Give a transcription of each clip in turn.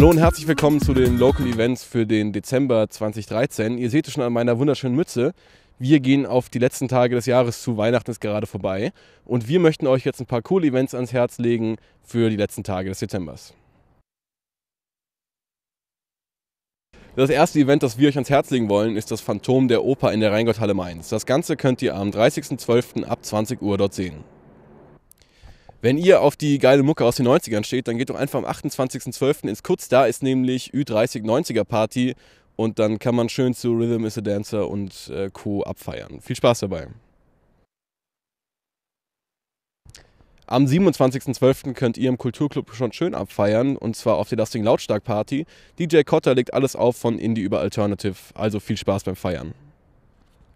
Hallo und herzlich willkommen zu den Local Events für den Dezember 2013. Ihr seht es schon an meiner wunderschönen Mütze. Wir gehen auf die letzten Tage des Jahres zu. Weihnachten ist gerade vorbei. Und wir möchten euch jetzt ein paar coole Events ans Herz legen für die letzten Tage des Dezembers. Das erste Event, das wir euch ans Herz legen wollen, ist das Phantom der Oper in der Rheingotthalle Mainz. Das Ganze könnt ihr am 30.12. ab 20 Uhr dort sehen. Wenn ihr auf die geile Mucke aus den 90ern steht, dann geht doch einfach am 28.12. ins Kutz. Da ist nämlich Ü30 90er Party und dann kann man schön zu Rhythm is a Dancer und äh, Co. abfeiern. Viel Spaß dabei. Am 27.12. könnt ihr im Kulturclub schon schön abfeiern und zwar auf der Dusting Lautstark Party. DJ Cotter legt alles auf von Indie über Alternative, also viel Spaß beim Feiern.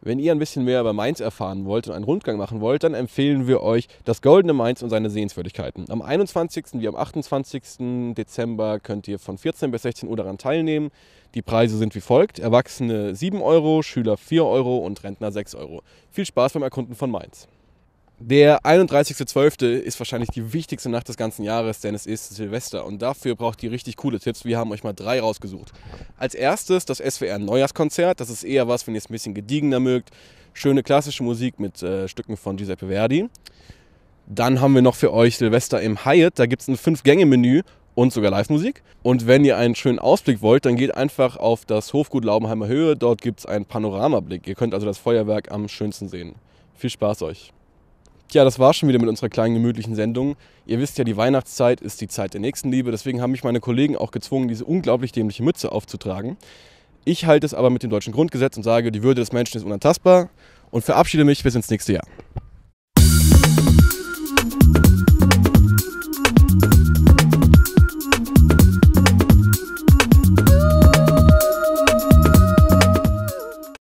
Wenn ihr ein bisschen mehr über Mainz erfahren wollt und einen Rundgang machen wollt, dann empfehlen wir euch das Goldene Mainz und seine Sehenswürdigkeiten. Am 21. wie am 28. Dezember könnt ihr von 14 bis 16 Uhr daran teilnehmen. Die Preise sind wie folgt: Erwachsene 7 Euro, Schüler 4 Euro und Rentner 6 Euro. Viel Spaß beim Erkunden von Mainz. Der 31.12. ist wahrscheinlich die wichtigste Nacht des ganzen Jahres, denn es ist Silvester und dafür braucht ihr richtig coole Tipps. Wir haben euch mal drei rausgesucht. Als erstes das SWR Neujahrskonzert. Das ist eher was, wenn ihr es ein bisschen gediegener mögt. Schöne klassische Musik mit äh, Stücken von Giuseppe Verdi. Dann haben wir noch für euch Silvester im Hyatt. Da gibt es ein Fünf-Gänge-Menü und sogar Live-Musik. Und wenn ihr einen schönen Ausblick wollt, dann geht einfach auf das Hofgut Laubenheimer Höhe. Dort gibt es einen Panoramablick. Ihr könnt also das Feuerwerk am schönsten sehen. Viel Spaß euch! Tja, das war schon wieder mit unserer kleinen gemütlichen Sendung. Ihr wisst ja, die Weihnachtszeit ist die Zeit der Nächstenliebe. Deswegen haben mich meine Kollegen auch gezwungen, diese unglaublich dämliche Mütze aufzutragen. Ich halte es aber mit dem deutschen Grundgesetz und sage, die Würde des Menschen ist unantastbar und verabschiede mich bis ins nächste Jahr.